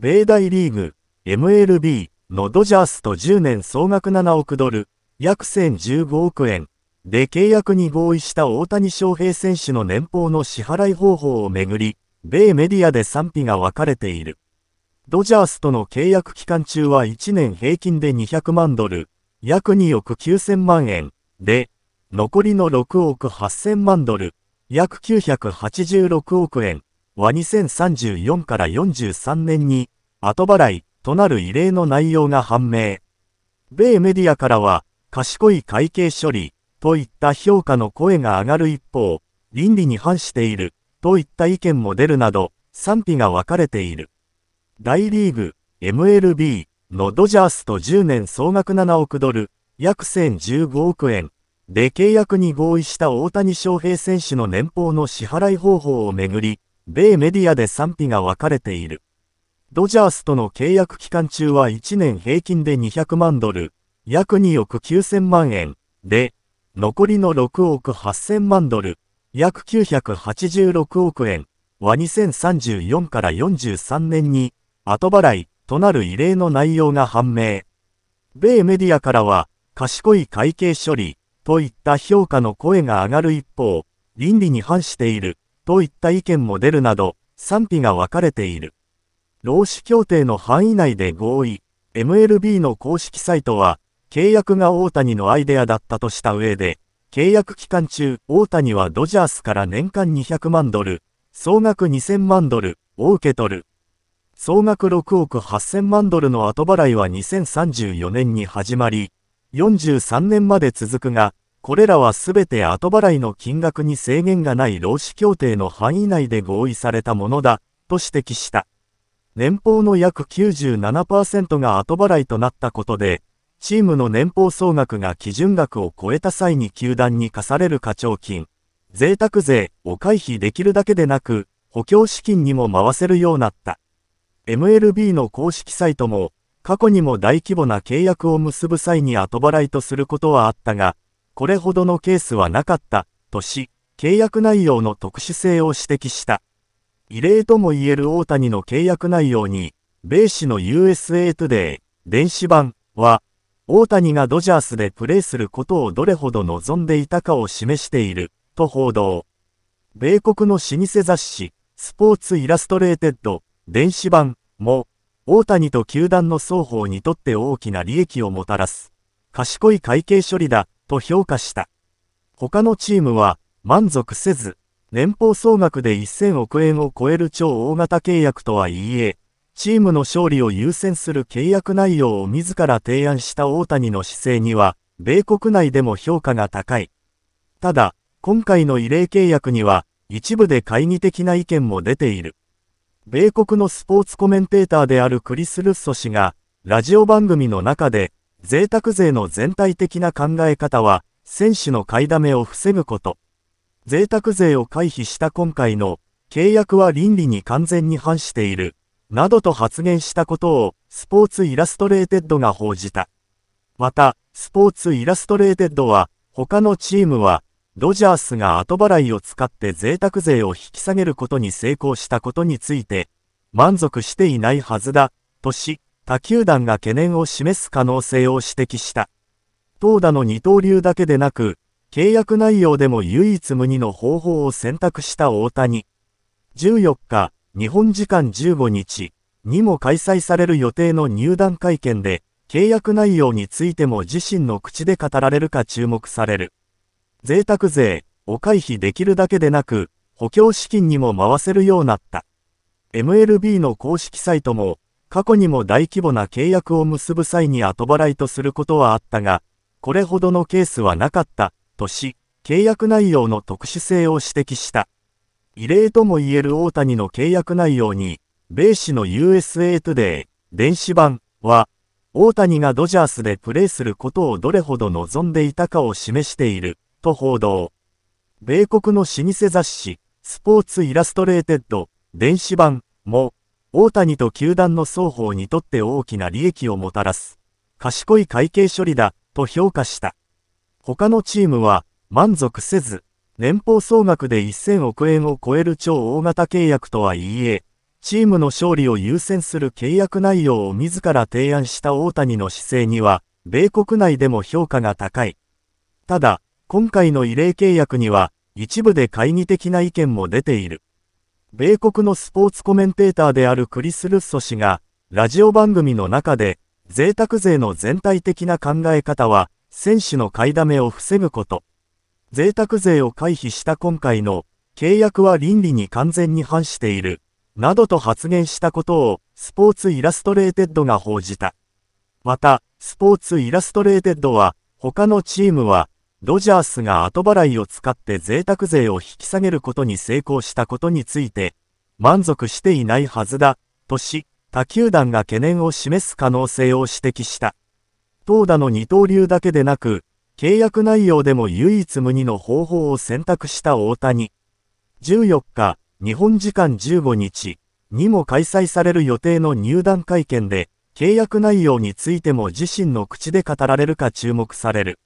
米大リーグ、MLB のドジャースと10年総額7億ドル、約1015億円で契約に合意した大谷翔平選手の年俸の支払い方法をめぐり、米メディアで賛否が分かれている。ドジャースとの契約期間中は1年平均で200万ドル、約2億9000万円で、残りの6億8000万ドル、約986億円は2034から43年に後払いとなる異例の内容が判明。米メディアからは賢い会計処理といった評価の声が上がる一方、倫理に反しているといった意見も出るなど賛否が分かれている。大リーグ MLB のドジャースと10年総額7億ドル、約1015億円で契約に合意した大谷翔平選手の年俸の支払い方法をめぐり、米メディアで賛否が分かれている。ドジャースとの契約期間中は1年平均で200万ドル、約2億9000万円で、残りの6億8000万ドル、約986億円は2034から43年に後払いとなる異例の内容が判明。米メディアからは賢い会計処理といった評価の声が上がる一方、倫理に反しているといった意見も出るなど、賛否が分かれている。労使協定の範囲内で合意、MLB の公式サイトは、契約が大谷のアイデアだったとした上で、契約期間中、大谷はドジャースから年間200万ドル、総額2000万ドルを受け取る。総額6億8000万ドルの後払いは2034年に始まり、43年まで続くが、これらはすべて後払いの金額に制限がない労使協定の範囲内で合意されたものだ、と指摘した。年俸の約97%が後払いとなったことで、チームの年俸総額が基準額を超えた際に球団に課される課徴金、贅沢税を回避できるだけでなく、補強資金にも回せるようになった。MLB の公式サイトも、過去にも大規模な契約を結ぶ際に後払いとすることはあったが、これほどのケースはなかった、とし、契約内容の特殊性を指摘した。異例ともいえる大谷の契約内容に、米紙の USA トゥデイ電子版は、大谷がドジャースでプレーすることをどれほど望んでいたかを示している、と報道。米国の老舗雑誌、スポーツイラストレーテッド、電子版も、大谷と球団の双方にとって大きな利益をもたらす。賢い会計処理だ、と評価した。他のチームは満足せず、年俸総額で1000億円を超える超大型契約とはいえ、チームの勝利を優先する契約内容を自ら提案した大谷の姿勢には、米国内でも評価が高い。ただ、今回の異例契約には、一部で懐疑的な意見も出ている。米国のスポーツコメンテーターであるクリス・ルッソ氏が、ラジオ番組の中で、贅沢税の全体的な考え方は、選手の買いだめを防ぐこと。贅沢税を回避した今回の、契約は倫理に完全に反している、などと発言したことを、スポーツイラストレーテッドが報じた。また、スポーツイラストレーテッドは、他のチームは、ドジャースが後払いを使って贅沢税を引き下げることに成功したことについて、満足していないはずだ、とし、他球団が懸念を示す可能性を指摘した。投打の二刀流だけでなく、契約内容でも唯一無二の方法を選択した大谷。14日、日本時間15日にも開催される予定の入団会見で、契約内容についても自身の口で語られるか注目される。贅沢税を回避できるだけでなく、補強資金にも回せるようになった。MLB の公式サイトも、過去にも大規模な契約を結ぶ際に後払いとすることはあったが、これほどのケースはなかった、とし、契約内容の特殊性を指摘した。異例ともいえる大谷の契約内容に、米紙の USA Today 電子版は、大谷がドジャースでプレーすることをどれほど望んでいたかを示している、と報道。米国の老舗雑誌、スポーツイラストレーテッド、電子版も、大谷と球団の双方にとって大きな利益をもたらす。賢い会計処理だ、と評価した。他のチームは、満足せず、年俸総額で1000億円を超える超大型契約とはいえ、チームの勝利を優先する契約内容を自ら提案した大谷の姿勢には、米国内でも評価が高い。ただ、今回の異例契約には、一部で懐疑的な意見も出ている。米国のスポーツコメンテーターであるクリス・ルッソ氏が、ラジオ番組の中で、贅沢税の全体的な考え方は、選手の買いだめを防ぐこと。贅沢税を回避した今回の、契約は倫理に完全に反している、などと発言したことを、スポーツイラストレーテッドが報じた。また、スポーツイラストレーテッドは、他のチームは、ドジャースが後払いを使って贅沢税を引き下げることに成功したことについて、満足していないはずだ、とし、他球団が懸念を示す可能性を指摘した。投打の二刀流だけでなく、契約内容でも唯一無二の方法を選択した大谷。14日、日本時間15日にも開催される予定の入団会見で、契約内容についても自身の口で語られるか注目される。